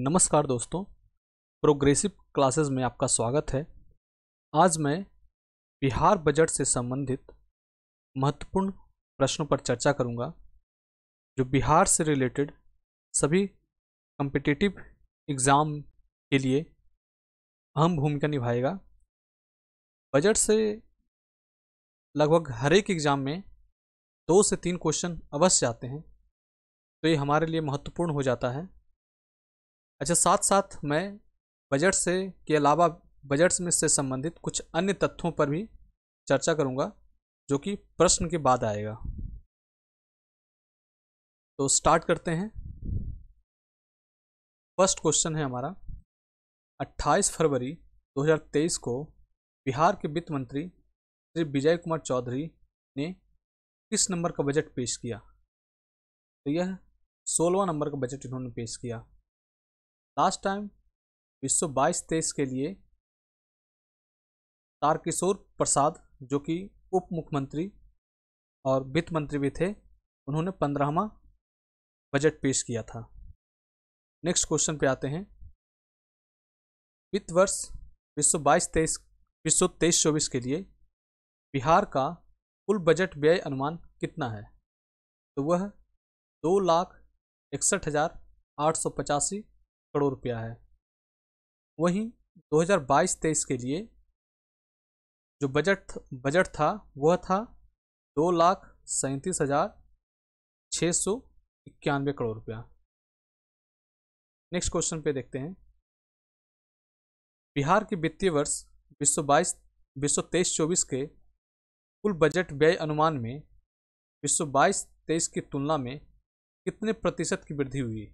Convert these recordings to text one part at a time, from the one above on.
नमस्कार दोस्तों progressive classes में आपका स्वागत है आज मैं बिहार बजट से संबंधित महत्वपूर्ण प्रश्नों पर चर्चा करूंगा जो बिहार से रिलेटेड सभी कम्पिटिटिव एग्ज़ाम के लिए अहम भूमिका निभाएगा बजट से लगभग हर एक एग्ज़ाम में दो से तीन क्वेश्चन अवश्य आते हैं तो ये हमारे लिए महत्वपूर्ण हो जाता है अच्छा साथ साथ मैं बजट से के अलावा बजट में से संबंधित कुछ अन्य तथ्यों पर भी चर्चा करूँगा जो कि प्रश्न के बाद आएगा तो स्टार्ट करते हैं फर्स्ट क्वेश्चन है हमारा 28 फरवरी 2023 को बिहार के वित्त मंत्री श्री विजय कुमार चौधरी ने किस नंबर का बजट पेश किया तो यह सोलवा नंबर का बजट इन्होंने पेश किया लास्ट टाइम बीस सौ बाईस तेईस के लिए तारकिशोर प्रसाद जो कि उप मुख्यमंत्री और वित्त मंत्री भी थे उन्होंने पंद्रहवा बजट पेश किया था नेक्स्ट क्वेश्चन पे आते हैं वित्त वर्ष बीस सौ बाईस तेईस बीस सौ तेईस चौबीस के लिए बिहार का कुल बजट व्यय अनुमान कितना है तो वह दो लाख इकसठ हज़ार आठ सौ पचासी करोड़ रुपया है वहीं 2022-23 के लिए जो बजट बजट था वह था दो लाख सैंतीस हज़ार छः सौ इक्यानवे करोड़ रुपया नेक्स्ट क्वेश्चन पे देखते हैं बिहार के वित्तीय वर्ष बीस सौ बाईस बीस सौ तेईस चौबीस के कुल बजट व्यय अनुमान में बीस सौ बाईस तेईस की तुलना में कितने प्रतिशत की वृद्धि हुई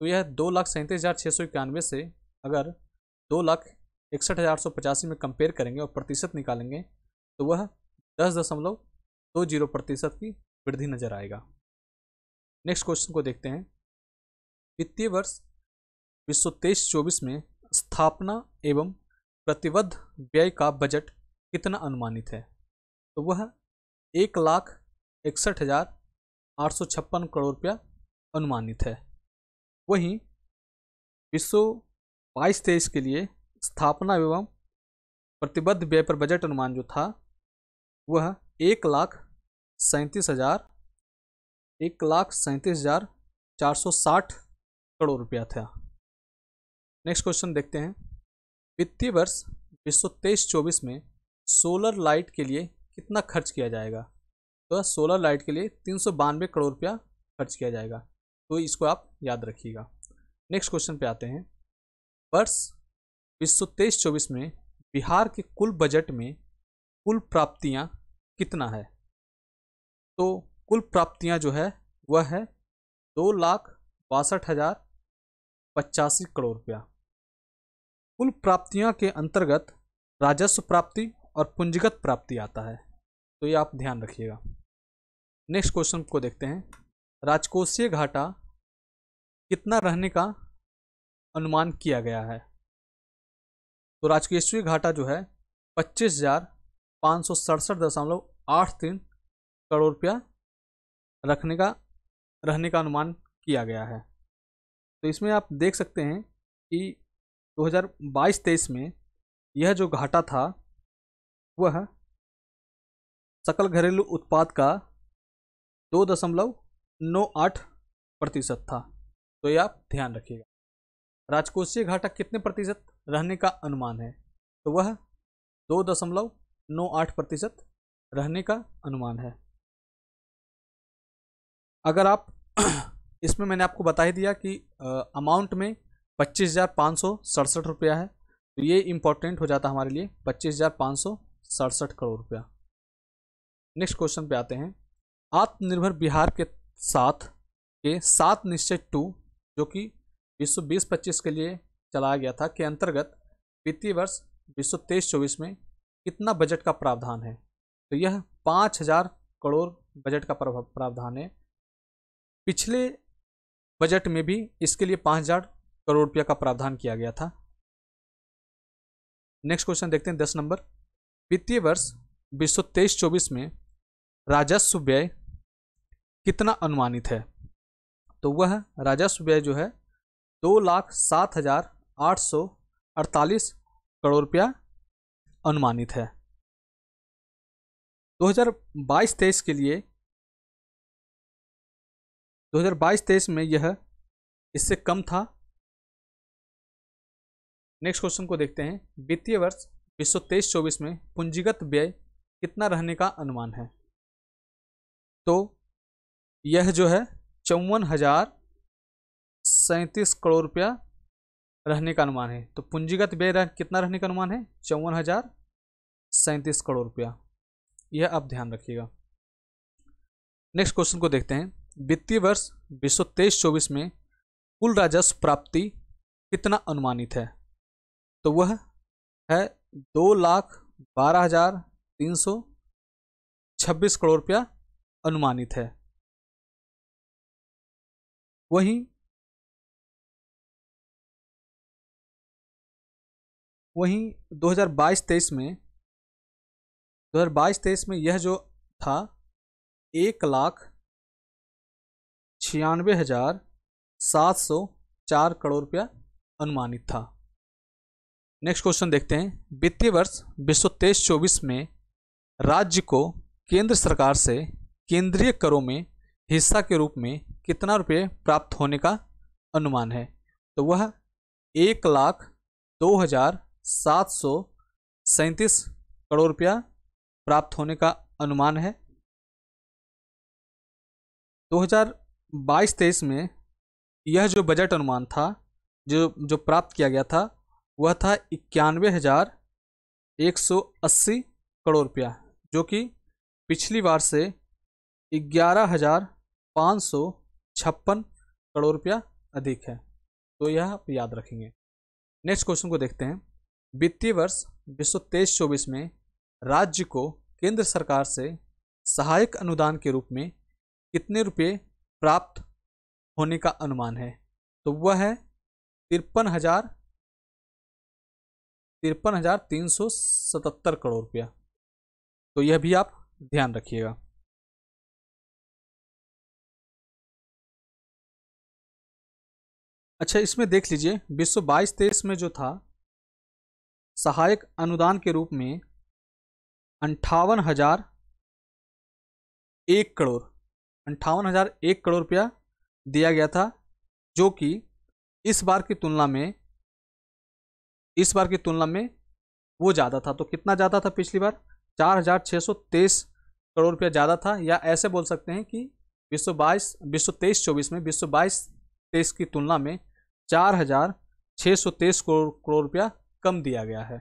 तो यह दो लाख सैंतीस हज़ार छः सौ इक्यानवे से अगर दो लाख इकसठ हज़ार सौ पचासी में कंपेयर करेंगे और प्रतिशत निकालेंगे तो वह दस दशमलव दो जीरो प्रतिशत की वृद्धि नज़र आएगा नेक्स्ट क्वेश्चन को देखते हैं वित्तीय वर्ष बीस सौ तेईस चौबीस में स्थापना एवं प्रतिबद्ध व्यय का बजट कितना अनुमानित है तो वह एक लाख इकसठ हज़ार आठ सौ छप्पन करोड़ रुपया अनुमानित है वहीं विश्व बाईस तेईस के लिए स्थापना एवं प्रतिबद्ध व्यय पर बजट अनुमान जो था वह एक लाख सैंतीस हज़ार एक लाख सैंतीस हज़ार चार सौ साठ करोड़ रुपया था नेक्स्ट क्वेश्चन देखते हैं वित्तीय वर्ष विश्व तेईस चौबीस में सोलर लाइट के लिए कितना खर्च किया जाएगा तो सोलर लाइट के लिए तीन सौ बानवे करोड़ रुपया खर्च किया जाएगा तो इसको आप याद रखिएगा नेक्स्ट क्वेश्चन पे आते हैं वर्ष बीस सौ तेईस चौबीस में बिहार के कुल बजट में कुल प्राप्तियां कितना है तो कुल प्राप्तियां जो है वह है दो लाख बासठ हज़ार पचासी करोड़ रुपया कुल प्राप्तियां के अंतर्गत राजस्व प्राप्ति और पूंजीगत प्राप्ति आता है तो ये आप ध्यान रखिएगा नेक्स्ट क्वेश्चन को देखते हैं राजकोषीय घाटा कितना रहने का अनुमान किया गया है तो राजकेश्वरी घाटा जो है पच्चीस हजार पाँच सौ सड़सठ दशमलव आठ तीन करोड़ रुपया रखने का रहने का अनुमान किया गया है तो इसमें आप देख सकते हैं कि 2022-23 में यह जो घाटा था वह सकल घरेलू उत्पाद का दो दशमलव नौ आठ प्रतिशत था तो ये आप ध्यान रखिएगा राजकोषीय घाटा कितने प्रतिशत रहने का अनुमान है तो वह दो दशमलव नौ आठ प्रतिशत रहने का अनुमान है अगर आप इसमें मैंने आपको बता ही दिया कि अमाउंट में पच्चीस हज़ार पाँच सौ सड़सठ रुपया है तो ये इंपॉर्टेंट हो जाता हमारे लिए पच्चीस हज़ार पाँच सौ सड़सठ करोड़ रुपया नेक्स्ट क्वेश्चन पे आते हैं आत्मनिर्भर बिहार के साथ के सात निश्चय टू जो कि बीस सौ बीस पच्चीस के लिए चलाया गया था के अंतर्गत वित्तीय वर्ष बीस सौ तेईस चौबीस में कितना बजट का प्रावधान है तो यह पाँच हज़ार करोड़ बजट का प्रावधान है पिछले बजट में भी इसके लिए पाँच हज़ार करोड़ रुपया का प्रावधान किया गया था नेक्स्ट क्वेश्चन देखते हैं दस नंबर वित्तीय वर्ष बीस सौ तेईस चौबीस में राजस्व व्यय कितना अनुमानित है तो वह राजस्व व्यय जो है दो लाख सात हज़ार आठ सौ अड़तालीस करोड़ रुपया अनुमानित है 2022-23 के लिए 2022-23 में यह इससे कम था नेक्स्ट क्वेश्चन को देखते हैं वित्तीय वर्ष बीस सौ में पूंजीगत व्यय कितना रहने का अनुमान है तो यह जो है चौवन हजार सैंतीस करोड़ रुपया रहने का अनुमान है तो पूंजीगत व्यय कितना रहने का अनुमान है चौवन हजार सैंतीस करोड़ रुपया यह आप ध्यान रखिएगा नेक्स्ट क्वेश्चन को देखते हैं वित्तीय वर्ष बीस सौ तेईस चौबीस में कुल राजस्व प्राप्ति कितना अनुमानित है तो वह है दो लाख बारह हजार तीन सौ छब्बीस करोड़ रुपया अनुमानित है वहीं वहीं 2022-23 में 2022-23 में यह जो था एक लाख छियानवे हज़ार सात सौ चार करोड़ रुपया अनुमानित था नेक्स्ट क्वेश्चन देखते हैं वित्तीय वर्ष बीस सौ तेईस चौबीस में राज्य को केंद्र सरकार से केंद्रीय करों में हिस्सा के रूप में कितना रुपये प्राप्त होने का अनुमान है तो वह एक लाख दो हज़ार सात सौ सैंतीस करोड़ रुपया प्राप्त होने का अनुमान है 2022-23 में यह जो बजट अनुमान था जो जो प्राप्त किया गया था वह था इक्यानवे हज़ार एक सौ अस्सी करोड़ रुपया जो कि पिछली बार से ग्यारह हज़ार पाँच सौ छप्पन करोड़ रुपया अधिक है तो यह आप याद रखेंगे नेक्स्ट क्वेश्चन को देखते हैं वित्तीय वर्ष बीस तेईस चौबीस में राज्य को केंद्र सरकार से सहायक अनुदान के रूप में कितने रुपये प्राप्त होने का अनुमान है तो वह है तिरपन हजार तिरपन हजार तीन सौ सतहत्तर करोड़ रुपया तो यह भी आप ध्यान रखिएगा अच्छा इसमें देख लीजिए बीस सौ बाईस तेईस में जो था सहायक अनुदान के रूप में अंठावन हजार एक करोड़ अंठावन हजार एक करोड़ रुपया दिया गया था जो कि इस बार की तुलना में इस बार की तुलना में वो ज़्यादा था तो कितना ज़्यादा था पिछली बार चार हजार छः सौ तेईस करोड़ रुपया ज़्यादा था या ऐसे बोल सकते हैं कि बीस सौ बाईस बीस सौ तेईस चौबीस में बीस सौ बाईस तेईस की तुलना में चार हजार छः सौ तेईस करोड़ रुपया कम दिया गया है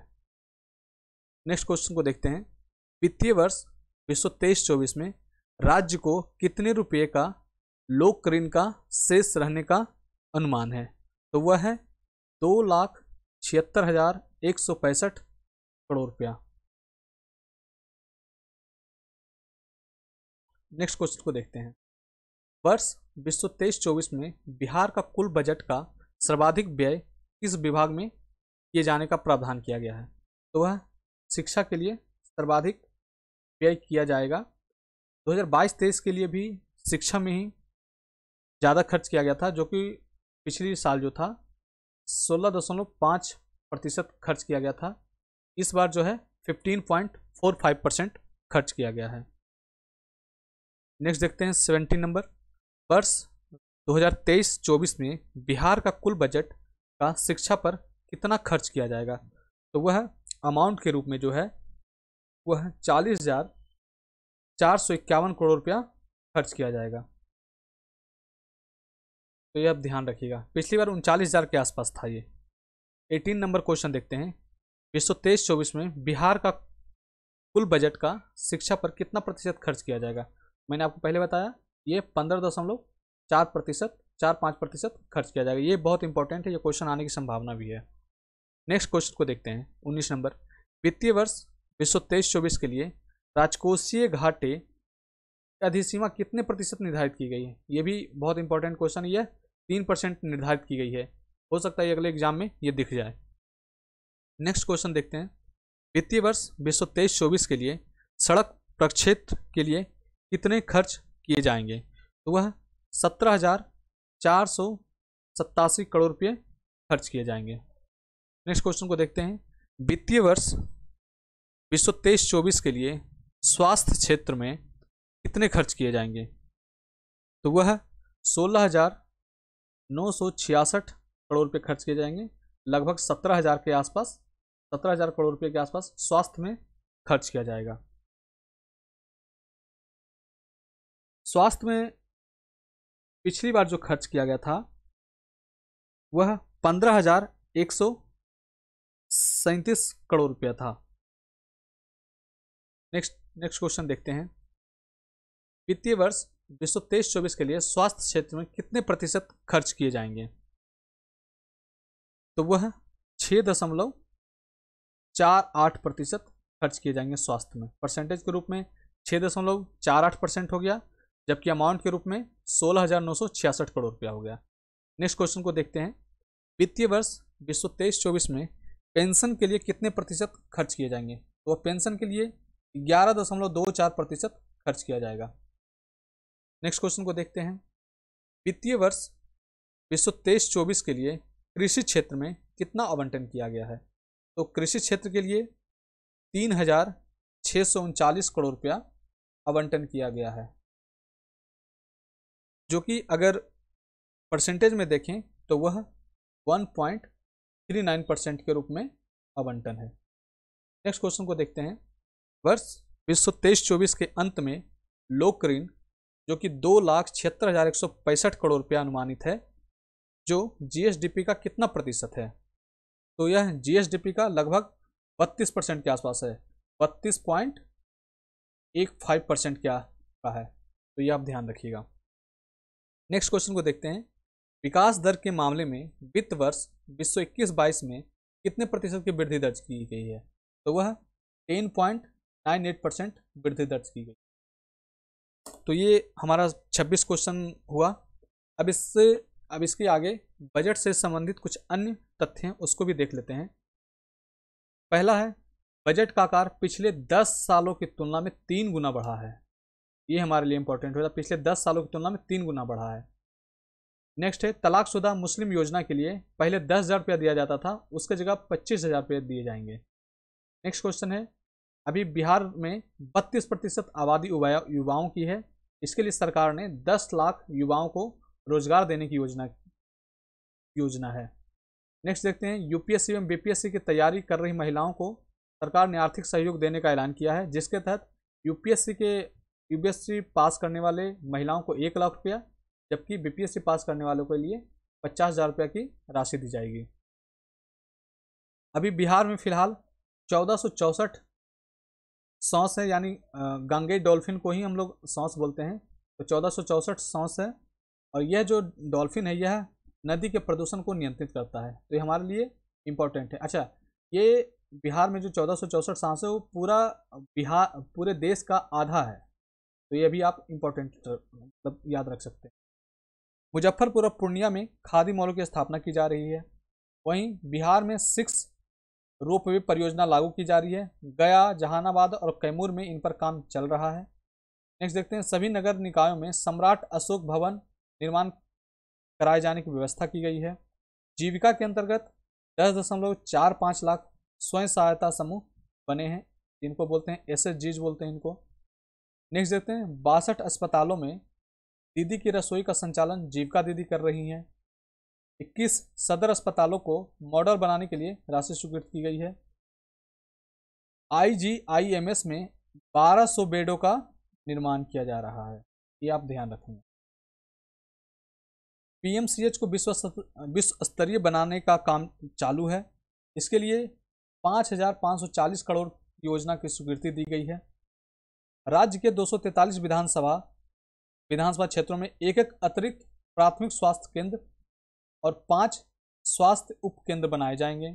नेक्स्ट क्वेश्चन को देखते हैं वित्तीय वर्ष बीस सौ तेईस चौबीस में राज्य को कितने रुपये का लोक ऋण का शेष रहने का अनुमान है तो वह है दो लाख छिहत्तर हजार एक सौ पैंसठ करोड़ रुपया नेक्स्ट क्वेश्चन को देखते हैं वर्ष बीस सौ तेईस चौबीस में बिहार का कुल बजट का सर्वाधिक व्यय किस विभाग में किए जाने का प्रावधान किया गया है तो वह शिक्षा के लिए सर्वाधिक व्यय किया जाएगा 2022-23 के लिए भी शिक्षा में ही ज़्यादा खर्च किया गया था जो कि पिछले साल जो था 16.5 प्रतिशत खर्च किया गया था इस बार जो है 15.45 परसेंट खर्च किया गया है नेक्स्ट देखते हैं सेवेंटीन नंबर वर्ष 2023-24 में बिहार का कुल बजट का शिक्षा पर कितना खर्च किया जाएगा तो वह अमाउंट के रूप में जो है वह चालीस हज़ार चार सौ इक्यावन करोड़ रुपया खर्च किया जाएगा तो ये आप ध्यान रखिएगा पिछली बार उनचालीस हज़ार के आसपास था ये एटीन नंबर क्वेश्चन देखते हैं बीस सौ तेईस चौबीस में बिहार का कुल बजट का शिक्षा पर कितना प्रतिशत खर्च किया जाएगा मैंने आपको पहले बताया ये पंद्रह दशमलव चार प्रतिशत चार पाँच प्रतिशत खर्च किया जाएगा ये बहुत इंपॉर्टेंट है ये क्वेश्चन आने की संभावना भी है नेक्स्ट क्वेश्चन को देखते हैं उन्नीस नंबर वित्तीय वर्ष बीस सौ तेईस चौबीस के लिए राजकोषीय घाटे अधिसीमा कितने प्रतिशत निर्धारित की गई है ये भी बहुत इंपॉर्टेंट क्वेश्चन है तीन परसेंट निर्धारित की गई है हो सकता है अगले एग्जाम में ये दिख जाए नेक्स्ट क्वेश्चन देखते हैं वित्तीय वर्ष बीस सौ तेईस चौबीस के लिए सड़क प्रक्षेत्र के लिए कितने खर्च किए जाएंगे तो वह सत्रह हज़ार चार सौ सत्तासी करोड़ रुपये खर्च किए जाएंगे नेक्स्ट क्वेश्चन को देखते हैं वित्तीय वर्ष बीस सौ तेईस चौबीस के लिए स्वास्थ्य क्षेत्र में कितने खर्च किए जाएंगे तो वह सोलह हज़ार नौ सौ छियासठ करोड़ रुपये खर्च किए जाएंगे लगभग सत्रह हज़ार के आसपास सत्रह हज़ार करोड़ रुपये के आसपास स्वास्थ्य में खर्च किया जाएगा स्वास्थ्य में पिछली बार जो खर्च किया गया था वह पंद्रह हजार एक सौ सैंतीस करोड़ रुपया था नेक्स्ट नेक्स्ट क्वेश्चन देखते हैं वित्तीय वर्ष बीस सौ तेईस चौबीस के लिए स्वास्थ्य क्षेत्र में कितने प्रतिशत खर्च किए जाएंगे तो वह छः दशमलव चार आठ प्रतिशत खर्च किए जाएंगे स्वास्थ्य में परसेंटेज के रूप में छः दशमलव चार आठ परसेंट हो गया जबकि अमाउंट के रूप में सोलह करोड़ रुपया हो गया नेक्स्ट क्वेश्चन को देखते हैं वित्तीय वर्ष बीस सौ में पेंशन के लिए कितने प्रतिशत खर्च किए जाएंगे तो पेंशन के लिए ग्यारह दशमलव दो चार प्रतिशत खर्च किया जाएगा नेक्स्ट क्वेश्चन को देखते हैं वित्तीय वर्ष बीस सौ के लिए कृषि क्षेत्र में कितना आवंटन किया गया है तो कृषि क्षेत्र के लिए तीन हजार छः सौ उनचालीस करोड़ रुपया आवंटन किया गया है जो कि अगर परसेंटेज में देखें तो वह 1.39 परसेंट के रूप में आवंटन है नेक्स्ट क्वेश्चन को देखते हैं वर्ष बीस सौ के अंत में लोक ऋण जो कि दो लाख छिहत्तर हज़ार एक सौ पैंसठ करोड़ रुपया अनुमानित है जो जीएसडीपी का कितना प्रतिशत है तो यह जीएसडीपी का लगभग 32 परसेंट के आसपास है बत्तीस पॉइंट एक फाइव परसेंट क्या का है तो यह आप ध्यान रखिएगा नेक्स्ट क्वेश्चन को देखते हैं विकास दर के मामले में वित्त वर्ष बीस सौ इक्कीस बाईस में कितने प्रतिशत की वृद्धि दर्ज की गई है तो वह ten point nine eight percent वृद्धि दर्ज की गई तो ये हमारा छब्बीस क्वेश्चन हुआ अब इससे अब इसके आगे बजट से संबंधित कुछ अन्य तथ्य हैं उसको भी देख लेते हैं पहला है बजट का आकार पिछले दस सालों की तुलना में तीन गुना बढ़ा है ये हमारे लिए इंपॉर्टेंट होता है पिछले दस सालों की तुलना में तीन गुना बढ़ा है नेक्स्ट है तलाकशुदा मुस्लिम योजना के लिए पहले दस हज़ार रुपया दिया जाता था उसके जगह पच्चीस हज़ार रुपये दिए जाएंगे नेक्स्ट क्वेश्चन है अभी बिहार में बत्तीस प्रतिशत आबादी युवाओं की है इसके लिए सरकार ने दस लाख युवाओं को रोजगार देने की योजना योजना है नेक्स्ट देखते हैं यूपीएससी एवं बीपीएससी की तैयारी कर रही महिलाओं को सरकार ने आर्थिक सहयोग देने का ऐलान किया है जिसके तहत यूपीएससी के यूपीएससी पास करने वाले महिलाओं को एक लाख रुपया जबकि बीपीएससी पास करने वालों के लिए पचास हज़ार रुपये की राशि दी जाएगी अभी बिहार में फ़िलहाल चौदह सौ चौंसठ सौंस हैं यानी गंगे डॉल्फिन को ही हम लोग सौंस बोलते हैं तो चौदह सौ चौंसठ सौंस है और यह जो डॉल्फिन है यह नदी के प्रदूषण को नियंत्रित करता है तो ये हमारे लिए इम्पोर्टेंट है अच्छा ये बिहार में जो चौदह सौ चौंसठ सांस है वो पूरा बिहार पूरे देश का आधा है तो ये भी आप इम्पोर्टेंट uh, मतलब याद रख सकते हैं मुजफ्फरपुर और पूर्णिया में खादी मॉलों की स्थापना की जा रही है वहीं बिहार में सिक्स रोप वे परियोजना लागू की जा रही है गया जहानाबाद और कैमूर में इन पर काम चल रहा है नेक्स्ट देखते हैं सभी नगर निकायों में सम्राट अशोक भवन निर्माण कराए जाने की व्यवस्था की गई है जीविका के अंतर्गत दस दशमलव चार पाँच लाख स्वयं सहायता समूह बने हैं जिनको बोलते हैं एस बोलते हैं इनको नेक्स्ट देखते हैं बासठ अस्पतालों में दीदी की रसोई का संचालन जीविका दीदी कर रही हैं इक्कीस सदर अस्पतालों को मॉडल बनाने के लिए राशि स्वीकृत की गई है आईजीआईएमएस में 1200 बेडों का निर्माण किया जा रहा है ये आप ध्यान रखेंगे पीएमसीएच को विश्व विश्व स्तरीय बनाने का काम चालू है इसके लिए 5,540 करोड़ योजना की स्वीकृति दी गई है राज्य के दो विधानसभा विधानसभा क्षेत्रों में एक एक अतिरिक्त प्राथमिक स्वास्थ्य केंद्र और पाँच स्वास्थ्य उपकेंद्र बनाए जाएंगे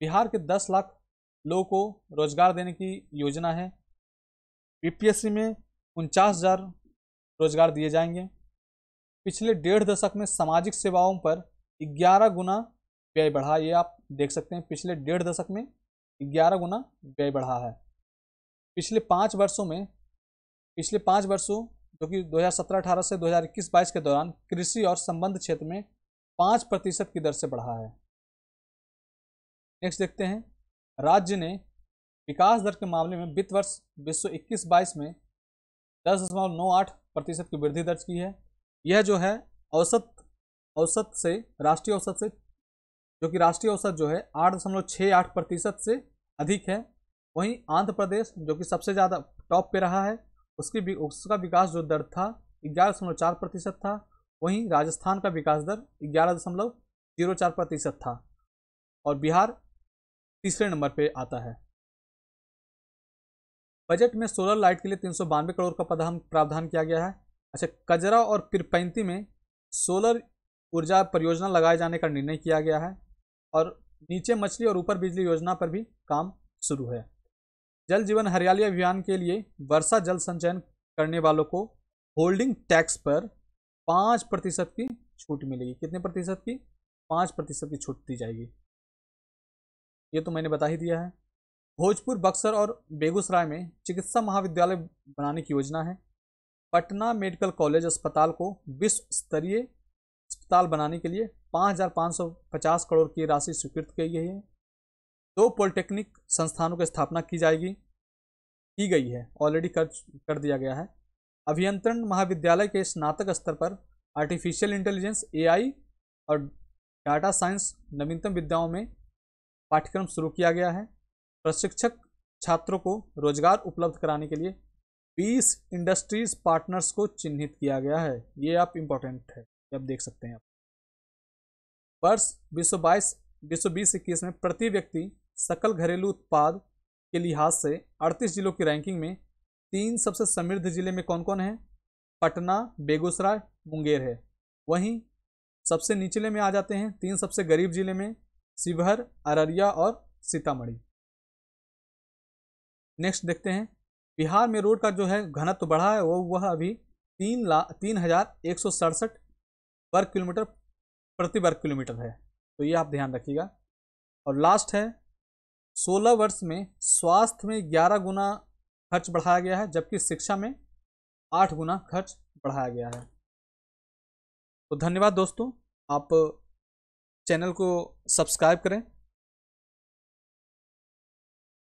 बिहार के 10 लाख लोगों को रोजगार देने की योजना है यूपीएससी में उनचास हज़ार रोजगार दिए जाएंगे पिछले डेढ़ दशक में सामाजिक सेवाओं पर 11 गुना व्यय बढ़ा ये आप देख सकते हैं पिछले डेढ़ दशक में 11 गुना व्यय बढ़ा है पिछले पाँच वर्षों में पिछले पाँच वर्षों जो कि 2017-18 से 2021-22 के दौरान कृषि और संबंध क्षेत्र में पाँच प्रतिशत की दर से बढ़ा है नेक्स्ट देखते हैं राज्य ने विकास दर के मामले में वित्त वर्ष बीस सौ इक्कीस बाईस में दस दशमलव नौ आठ प्रतिशत की वृद्धि दर्ज की है यह जो है औसत औसत से राष्ट्रीय औसत से जो कि राष्ट्रीय औसत जो है आठ दशमलव छः आठ प्रतिशत से अधिक है वहीं आंध्र प्रदेश जो कि सबसे ज़्यादा टॉप पे रहा है उसकी भी उसका विकास जो दर था ग्यारह दशमलव चार प्रतिशत था वहीं राजस्थान का विकास दर ग्यारह दशमलव जीरो चार प्रतिशत था और बिहार तीसरे नंबर पे आता है बजट में सोलर लाइट के लिए तीन करोड़ का प्रधान प्रावधान किया गया है अच्छा कजरा और पिरपैंती में सोलर ऊर्जा परियोजना लगाए जाने का निर्णय किया गया है और नीचे मछली और ऊपर बिजली योजना पर भी काम शुरू है जल जीवन हरियाली अभियान के लिए वर्षा जल संचयन करने वालों को होल्डिंग टैक्स पर पाँच प्रतिशत की छूट मिलेगी कितने प्रतिशत की पाँच प्रतिशत की छूट दी जाएगी ये तो मैंने बता ही दिया है भोजपुर बक्सर और बेगूसराय में चिकित्सा महाविद्यालय बनाने की योजना है पटना मेडिकल कॉलेज अस्पताल को विश्व स्तरीय अस्पताल बनाने के लिए पाँच करोड़ की राशि स्वीकृत की गई है दो पॉलिटेक्निक संस्थानों की स्थापना की जाएगी की गई है ऑलरेडी कर कर दिया गया है अभियंत्रण महाविद्यालय के स्नातक स्तर पर आर्टिफिशियल इंटेलिजेंस एआई और डाटा साइंस नवीनतम विद्याओं में पाठ्यक्रम शुरू किया गया है प्रशिक्षक छात्रों को रोजगार उपलब्ध कराने के लिए 20 इंडस्ट्रीज पार्टनर्स को चिन्हित किया गया है ये आप इम्पोर्टेंट है ये आप देख सकते हैं आप वर्ष बीस सौ बाईस बीस में प्रति व्यक्ति सकल घरेलू उत्पाद के लिहाज से 38 जिलों की रैंकिंग में तीन सबसे समृद्ध ज़िले में कौन कौन है पटना बेगूसराय मुंगेर है वहीं सबसे निचले में आ जाते हैं तीन सबसे गरीब ज़िले में शिवहर अररिया और सीतामढ़ी नेक्स्ट देखते हैं बिहार में रोड का जो है घनत्व बढ़ा है वो वह अभी तीन ला तीन हज़ार एक सौ सड़सठ वर्ग किलोमीटर प्रति वर्ग किलोमीटर है तो ये आप ध्यान रखिएगा और लास्ट है सोलह वर्ष में स्वास्थ्य में ग्यारह गुना खर्च बढ़ाया गया है जबकि शिक्षा में आठ गुना खर्च बढ़ाया गया है तो धन्यवाद दोस्तों आप चैनल को सब्सक्राइब करें